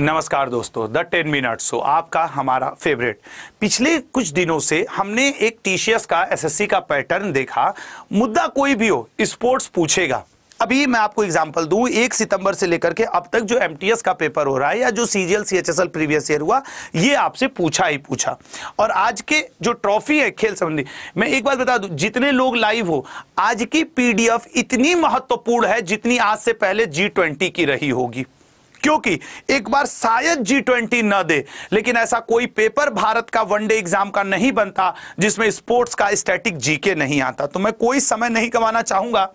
नमस्कार दोस्तों the ten minute सो आपका हमारा फेवरेट पिछले कुछ दिनों से हमने एक टीसीएस का एसएससी का पैटर्न देखा मुद्दा कोई भी हो स्पोर्ट्स पूछेगा अभी मैं आपको एग्जांपल दूं एक सितंबर से लेकर के अब तक जो एमटीएस का पेपर हो रहा है या जो सीजीएल सीएचएसएल प्रीवियस ईयर हुआ ये आपसे पूछा ही पूछा और आज के जो ट्रॉफी है खेल संबंधी मैं एक बात बता दूं जितने लोग लाइव हो आज की पीडीएफ इतनी महत्वपूर्ण है जितनी आज से पहले जी की रही होगी क्योंकि एक बार शायद जी ट्वेंटी न दे लेकिन ऐसा कोई पेपर भारत का वनडे एग्जाम का नहीं बनता जिसमें स्पोर्ट्स का स्टैटिक जीके नहीं आता तो मैं कोई समय नहीं कमाना चाहूंगा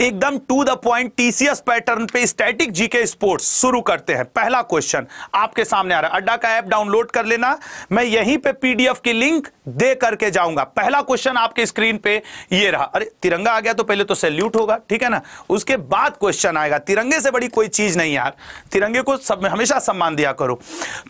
एकदम to the point TCS pattern पे स्टैटिक जीके स्पोर्ट्स शुरू करते हैं पहला क्वेश्चन आपके सामने आ रहा है अड्डा का ऐप डाउनलोड कर लेना मैं यहीं पे पीडीएफ की लिंक दे करके जाऊंगा पहला क्वेश्चन आपके स्क्रीन पे ये रहा अरे तिरंगा आ गया तो पहले तो सैल्यूट होगा ठीक है ना उसके बाद क्वेश्चन आएगा तिरंगे से बड़ी कोई चीज नहीं यार तिरंगे को सब हमेशा सम्मान दिया करो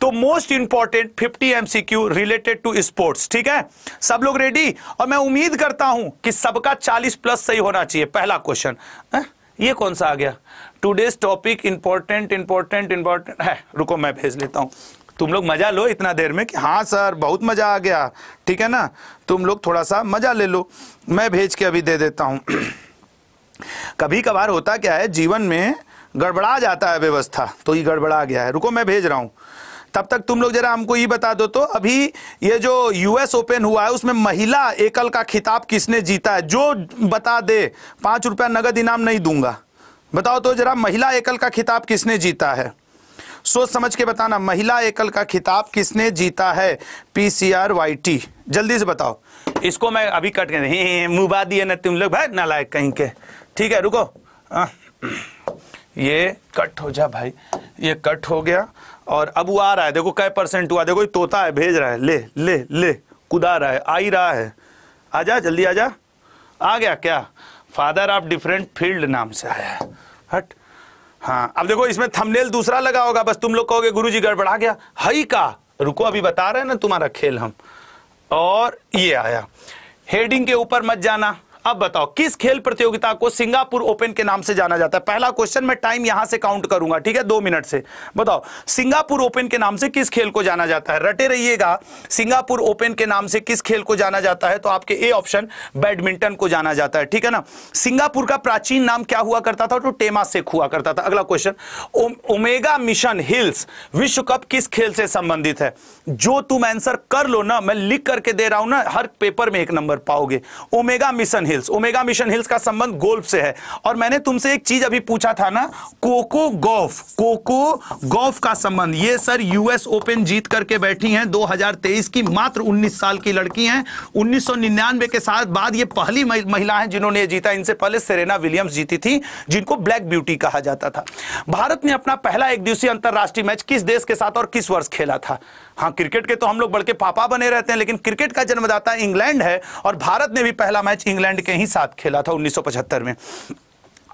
तो most important fifty MCQ related to sports ठीक है सब लोग रेडी और मैं उम्मीद करता हूं कि सबका चालीस प्लस सही होना चाहिए पहला क्वेश्चन हाँ? ये कौन सा आ गया today's topic important important important है रुको मैं भेज लेता हूँ तुम लोग मजा लो इतना देर में कि हाँ सर बहुत मजा आ गया ठीक है ना तुम लोग थोड़ा सा मजा ले लो मैं भेज के अभी दे देता हूँ कभी कभार होता क्या है जीवन में गड़बड़ा जाता है व्यवस्था तो ये गड़बड़ा गया है रुको मैं भेज रहा हूँ तब तक तुम लोग जरा हमको ये बता दो तो अभी ये जो यूएस ओपन हुआ है उसमें महिला एकल का खिताब किसने जीता है जो बता दे पांच रुपया नगद इनाम नहीं दूंगा बताओ तो जरा महिला एकल का खिताब किसने जीता है सोच समझ के बताना महिला एकल का खिताब किसने जीता है P C R Y T जल्दी से बताओ इसको मैं अभी कट कर बात दिए ना तुम लोग भाई नालायक कहीं के ठीक है रुको आ, हाँ। ये कट हो जा भाई ये कट हो गया और अब वो आ रहा है देखो कै परसेंट हुआ देखो ये तोता है भेज रहा है ले ले ले कुदा रहा है आ ही रहा है आ जा जल्दी आ जा आ गया क्या फादर ऑफ डिफरेंट फील्ड नाम से आया है हट हाँ अब देखो इसमें थंबनेल दूसरा लगा होगा बस तुम लोग कहोगे गुरु जी गड़बड़ा गया हई का रुको अभी बता रहे हैं ना तुम्हारा खेल हम और ये आया हेडिंग के ऊपर मत जाना अब बताओ किस खेल प्रतियोगिता को सिंगापुर ओपन के नाम से जाना जाता है पहला क्वेश्चन मैं टाइम यहां से काउंट करूंगा ठीक है दो मिनट से बताओ सिंगापुर ओपन के नाम से किस खेल को जाना जाता है रटे रहिएगा सिंगापुर ओपन के नाम से किस खेल को जाना जाता है तो आपके ए ऑप्शन बैडमिंटन को जाना जाता है ठीक है ना सिंगापुर का प्राचीन नाम क्या हुआ करता था तो टेमा सेक हुआ करता था अगला क्वेश्चन ओमेगा मिशन हिल्स विश्व कप किस खेल से संबंधित है जो तुम आंसर कर लो ना मैं लिख करके दे रहा हूं ना हर पेपर में एक नंबर पाओगे Omega Mission Hills Omega Mission Hills का संबंध गोल्फ से है और मैंने तुमसे एक चीज अभी पूछा था ना कोको गोल्फ कोको गोल्फ का संबंध ये सर यूएस ओपन जीत करके बैठी हैं 2023 की मात्र 19 साल की लड़की हैं उन्नीस के साथ बाद ये पहली महिला हैं जिन्होंने ये जीता इनसे पहले सेरेना विलियम्स जीती थी जिनको ब्लैक ब्यूटी कहा जाता था भारत ने अपना पहला एक दिवसीय अंतर्राष्ट्रीय मैच किस देश के साथ और किस वर्ष खेला था हाँ क्रिकेट के तो हम लोग बड़के पापा बने रहते हैं लेकिन क्रिकेट का जन्मदाता इंग्लैंड है और भारत ने भी पहला मैच इंग्लैंड के ही साथ खेला था उन्नीस में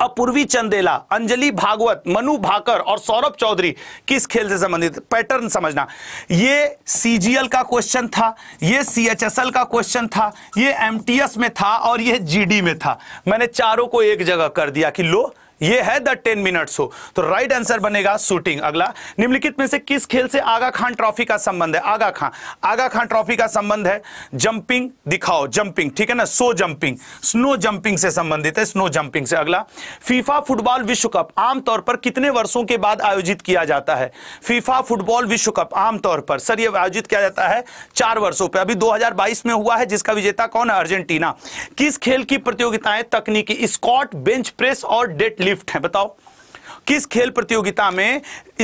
अपूर्वी चंदेला अंजलि भागवत मनु भाकर और सौरभ चौधरी किस खेल से संबंधित पैटर्न समझना ये सीजीएल का क्वेश्चन था ये सीएचएसएल का क्वेश्चन था ये एमटीएस में था और ये जीडी में था मैंने चारों को एक जगह कर दिया कि लो ये है द टेन मिनट हो तो राइट आंसर बनेगा शूटिंग अगला निम्नलिखित में से किस खेल से आगा खान ट्रॉफी का संबंध है आगा खान आगा खान ट्रॉफी का संबंध है जंपिंग दिखाओ जंपिंग ठीक है ना सो जंपिंग स्नो जंपिंग से संबंधित है स्नो जंपिंग से अगला फीफा फुटबॉल विश्व कप आमतौर पर कितने वर्षों के बाद आयोजित किया जाता है फीफा फुटबॉल विश्व कप आमतौर पर सर यह आयोजित किया जाता है चार वर्षों पर अभी दो में हुआ है जिसका विजेता कौन है अर्जेंटीना किस खेल की प्रतियोगिताएं तकनीकी स्कॉट बेंच प्रेस और डेट लिफ्ट है बताओ किस खेल प्रतियोगिता में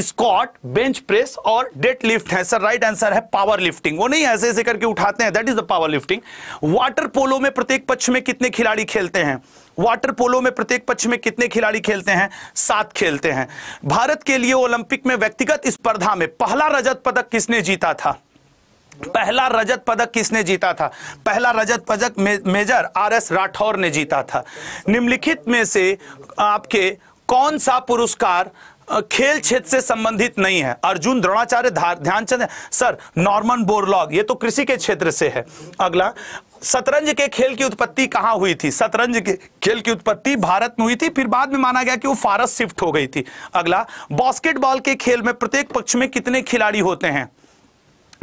स्कॉट बेंच प्रेस और डेट लिफ्ट है सर राइट आंसर है पावर लिफ्टिंग वो नहीं ऐसे ऐसे करके उठाते हैं that is the power lifting water polo में प्रत्येक पक्ष में कितने खिलाड़ी खेलते हैं वाटर पोलो में प्रत्येक पक्ष में कितने खिलाड़ी खेलते हैं सात खेलते हैं भारत के लिए ओलंपिक में व्यक्तिगत स्पर्धा में पहला रजत पदक किसने जीता था पहला रजत पदक किसने जीता था पहला रजत पदक मे, मेजर आर एस राठौर ने जीता था निम्नलिखित में से आपके कौन सा पुरस्कार खेल क्षेत्र से संबंधित नहीं है Arjun Dronacharya Dhyanchand sir Norman Borlaug ये तो कृषि के क्षेत्र से है अगला शतरंज के खेल की उत्पत्ति कहां हुई थी शतरंज के खेल की उत्पत्ति भारत में हुई थी फिर बाद में माना गया कि वो फारस शिफ्ट हो गई थी अगला बास्केटबॉल के खेल में प्रत्येक पक्ष में कितने खिलाड़ी होते हैं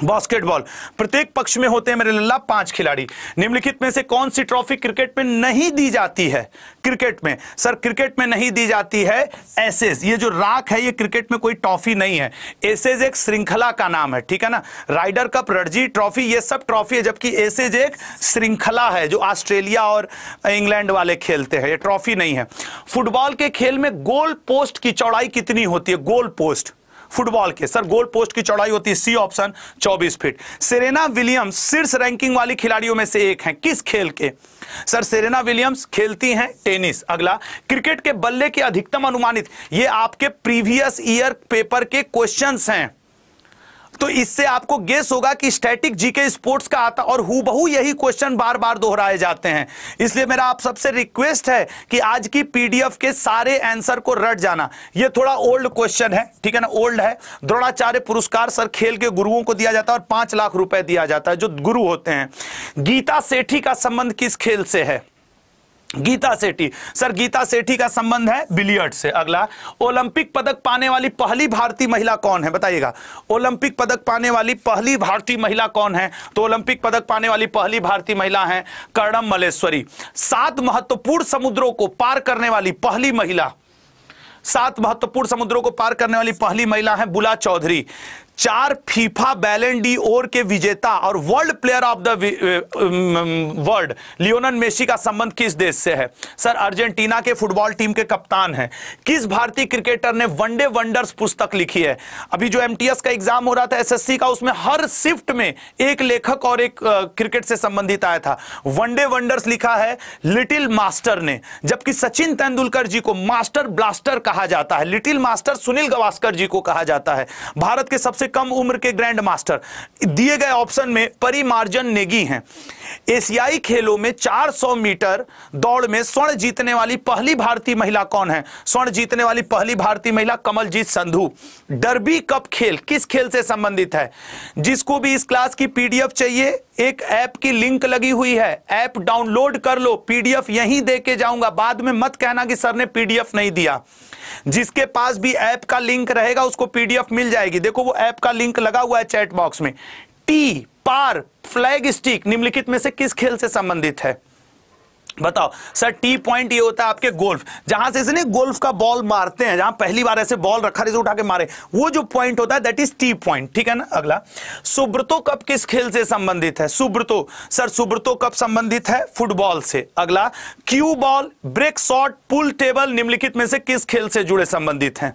बास्केटबॉल प्रत्येक पक्ष में होते हैं मेरे लल्ला पांच खिलाड़ी निम्नलिखित में से कौन सी ट्रॉफी क्रिकेट में नहीं दी जाती है क्रिकेट में सर क्रिकेट में नहीं दी जाती है एसेज ये जो राख है ये क्रिकेट में कोई ट्रॉफी नहीं है एसेज एक श्रृंखला का नाम है ठीक है ना राइडर कप रणजी ट्रॉफी ये सब ट्रॉफी है जबकि एसेज एक श्रृंखला है जो ऑस्ट्रेलिया और इंग्लैंड वाले खेलते हैं ये ट्रॉफी नहीं है फुटबॉल के खेल में गोल पोस्ट की चौड़ाई कितनी होती है गोल पोस्ट फुटबॉल के सर गोल पोस्ट की चौड़ाई होती है C option 24 feet Serena Williams शीर्ष रैंकिंग वाली खिलाड़ियों में से एक हैं किस खेल के सर सेरेना विलियम्स खेलती हैं टेनिस अगला क्रिकेट के बल्ले के अधिकतम अनुमानित ये आपके प्रीवियस ईयर पेपर के क्वेश्चंस हैं तो इससे आपको गेस होगा कि स्टैटिक जीके स्पोर्ट्स का आता और बहु यही क्वेश्चन बार बार दोहराए जाते हैं इसलिए मेरा आप सबसे रिक्वेस्ट है कि आज की पीडीएफ के सारे आंसर को रट जाना यह थोड़ा ओल्ड क्वेश्चन है ठीक है ना ओल्ड है द्रोणाचार्य पुरस्कार सर खेल के गुरुओं को दिया जाता है और पांच लाख रुपए दिया जाता है जो गुरु होते हैं गीता सेठी का संबंध किस खेल से है गीता सेठी सर गीता सेठी का संबंध है बिलियर्ड से अगला ओलंपिक पदक पाने वाली पहली भारतीय महिला कौन है बताइएगा ओलंपिक पदक पाने वाली पहली भारतीय महिला कौन है तो ओलंपिक पदक पाने वाली पहली भारतीय महिला है कर्णम मलेश्वरी सात महत्वपूर्ण समुद्रों को पार करने वाली पहली महिला सात महत्वपूर्ण समुद्रों को पार करने वाली पहली महिला है बुला चौधरी चार फीफा बैलेंडी ओर के विजेता और world player of the world Lionel Messi का संबंध किस देश से है सर अर्जेंटीना के फुटबॉल टीम के कप्तान हैं किस भारतीय क्रिकेटर ने वनडे वंडर्स पुस्तक लिखी है अभी जो एमटीएस का एग्जाम हो रहा था एसएससी का उसमें हर शिफ्ट में एक लेखक और एक क्रिकेट से संबंधित आया था वनडे वंडर्स लिखा है लिटिल मास्टर ने जबकि सचिन तेंदुलकर जी को मास्टर ब्लास्टर कहा जाता है लिटिल मास्टर सुनील गवास्कर जी को कहा जाता है भारत के सबसे से कम उम्र के ग्रैंड मास्टर दिए गए ऑप्शन में परिमार्जन नेगी हैं एशियाई खेलों में 400 मीटर दौड़ में स्वर्ण जीतने वाली पहली भारतीय महिला कौन है स्वर्ण जीतने वाली पहली भारतीय महिला कमलजीत संधू डरबी कप खेल किस खेल से संबंधित है जिसको भी इस क्लास की पीडीएफ चाहिए एक ऐप की लिंक लगी हुई है ऐप डाउनलोड कर लो पीडीएफ यहीं दे के जाऊंगा बाद में मत कहना कि सर ने पीडीएफ नहीं दिया जिसके पास भी ऐप का लिंक रहेगा उसको पीडीएफ मिल जाएगी देखो वो ऐप का लिंक लगा हुआ है चैट बॉक्स में टी पार फ्लैग स्टिक निम्नलिखित में से किस खेल से संबंधित है बताओ सर टी पॉइंट ये होता है आपके गोल्फ जहां से इसे नहीं गोल्फ का बॉल मारते हैं जहां पहली बार ऐसे बॉल रखा जैसे उठा के मारे वो जो पॉइंट होता है दैट इज टी पॉइंट ठीक है ना अगला सुब्रतो कप किस खेल से संबंधित है सुब्रतो सर सुब्रतो कप संबंधित है फुटबॉल से अगला cue ball break shot pool table निम्नलिखित में से किस खेल से जुड़े संबंधित है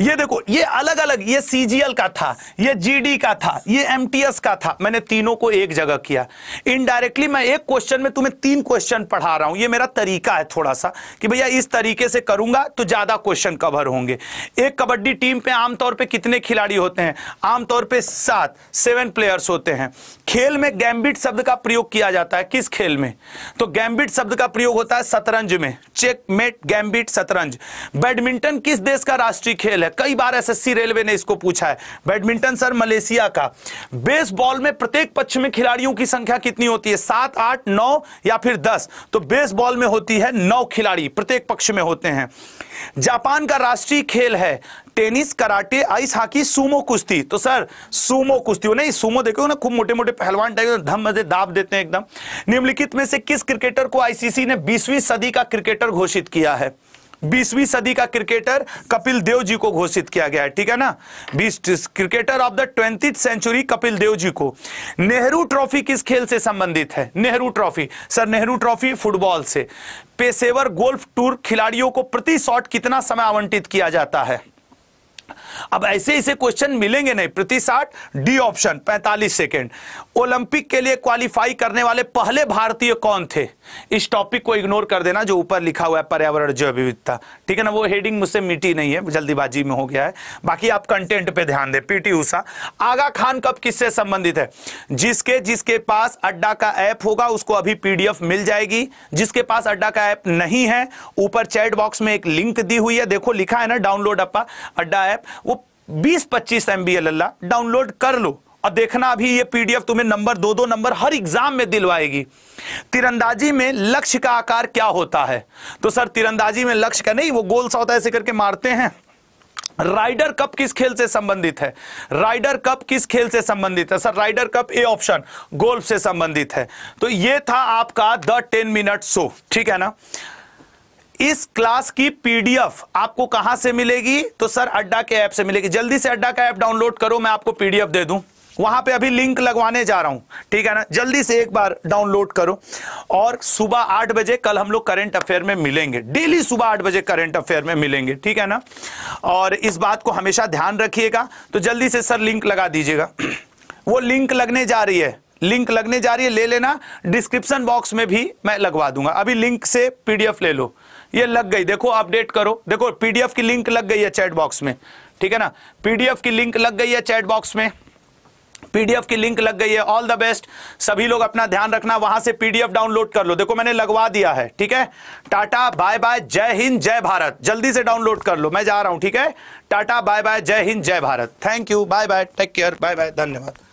ये देखो ये अलग अलग ये सीजीएल का था ये जीडी का था ये एमटीएस का था मैंने तीनों को एक जगह किया इनडायरेक्टली मैं एक क्वेश्चन में तुम्हें तीन क्वेश्चन पढ़ा रहा हूं ये मेरा तरीका है थोड़ा सा कि भैया इस तरीके से करूंगा तो ज्यादा क्वेश्चन कवर होंगे एक कबड्डी टीम पे आमतौर पर कितने खिलाड़ी होते हैं आमतौर पर सात सेवन प्लेयर्स होते हैं खेल में गैम्बिट शब्द का प्रयोग किया जाता है किस खेल में तो गैम्बिट शब्द का प्रयोग होता है शतरंज में चेक मेट गैम्बिट शतरंज बैडमिंटन किस देश का राष्ट्रीय खेल है है कई बार एसएससी रेलवे ने इसको पूछा है बैडमिंटन सर मलेशिया का बेसबॉल में प्रत्येक पक्ष में खिलाड़ियों की संख्या कितनी होती है सात आठ नौ या फिर दस तो बेसबॉल में होती है नौ खिलाड़ी प्रत्येक पक्ष में होते हैं जापान का राष्ट्रीय खेल है tennis karate ice hockey sumo कुश्ती तो सर सुमो कुश्ती नहीं सुमो देखो ना खूब मोटे मोटे पहलवान टाइप धम मजे दाब देते हैं एकदम निम्नलिखित में से किस क्रिकेटर को आईसीसी ने 20वीं सदी का क्रिकेटर घोषित किया है बीसवीं सदी का क्रिकेटर कपिल देव जी को घोषित किया गया है ठीक है ना बीस cricketer of the twenty century Kapil Dev ji को नेहरू ट्रॉफी किस खेल से संबंधित है Nehru trophy sir Nehru trophy football से पेशेवर गोल्फ टूर खिलाड़ियों को प्रति शॉट कितना समय आवंटित किया जाता है अब ऐसे ऐसे क्वेश्चन मिलेंगे नहीं प्रति साठ डी ऑप्शन 45 सेकेंड ओलंपिक के लिए क्वालिफाई करने वाले पहले भारतीय कौन थे इस टॉपिक को इग्नोर कर देना जो ऊपर लिखा हुआ है पर्यावरण जैव विविधता ठीक है ना वो हेडिंग मुझसे मिटी नहीं है जल्दीबाजी में हो गया है बाकी आप कंटेंट पे ध्यान दें पीटी उषा आगा खान कब किससे संबंधित है जिसके जिसके पास अड्डा का ऐप होगा उसको अभी पीडीएफ मिल जाएगी जिसके पास अड्डा का ऐप नहीं है ऊपर चैट बॉक्स में एक लिंक दी हुई है देखो लिखा है ना डाउनलोड अपा अड्डा ऐप ऐप वो 20-25 एम बी डाउनलोड कर लो और देखना अभी ये पीडीएफ तुम्हें नंबर दो दो नंबर हर एग्जाम में दिलवाएगी तिरंदाजी में लक्ष्य का आकार क्या होता है तो सर तिरंदाजी में लक्ष्य का नहीं वो गोल सा होता है ऐसे करके मारते हैं राइडर कप किस खेल से संबंधित है राइडर कप किस खेल से संबंधित है sir Ryder cup A option golf से संबंधित है तो ये था आपका द टेन मिनट शो ठीक है ना इस क्लास की पीडीएफ आपको कहां से मिलेगी तो सर अड्डा के ऐप से मिलेगी जल्दी से अड्डा का ऐप डाउनलोड करो मैं आपको पीडीएफ दे दूं वहां पे अभी लिंक लगवाने जा रहा हूं ठीक है ना जल्दी से एक बार डाउनलोड करो और सुबह आठ बजे कल हम लोग करंट अफेयर में मिलेंगे डेली सुबह आठ बजे करंट अफेयर में मिलेंगे ठीक है ना और इस बात को हमेशा ध्यान रखिएगा तो जल्दी से सर लिंक लगा दीजिएगा वो लिंक लगने जा रही है लिंक लगने जा रही है ले लेना डिस्क्रिप्शन बॉक्स में भी मैं लगवा दूंगा अभी लिंक से पीडीएफ ले लो ये लग गई देखो अपडेट करो देखो पीडीएफ की लिंक लग गई है चैट बॉक्स में ठीक है ना पीडीएफ की लिंक लग गई है चैट बॉक्स में पीडीएफ की लिंक लग गई है ऑल द बेस्ट सभी लोग अपना ध्यान रखना वहां से पीडीएफ डाउनलोड कर लो देखो मैंने लगवा दिया है ठीक है टाटा बाय बाय जय हिंद जय भारत जल्दी से डाउनलोड कर लो मैं जा रहा हूं ठीक है टाटा बाय बाय जय हिंद जय Bharat thank you bye bye take care bye bye धन्यवाद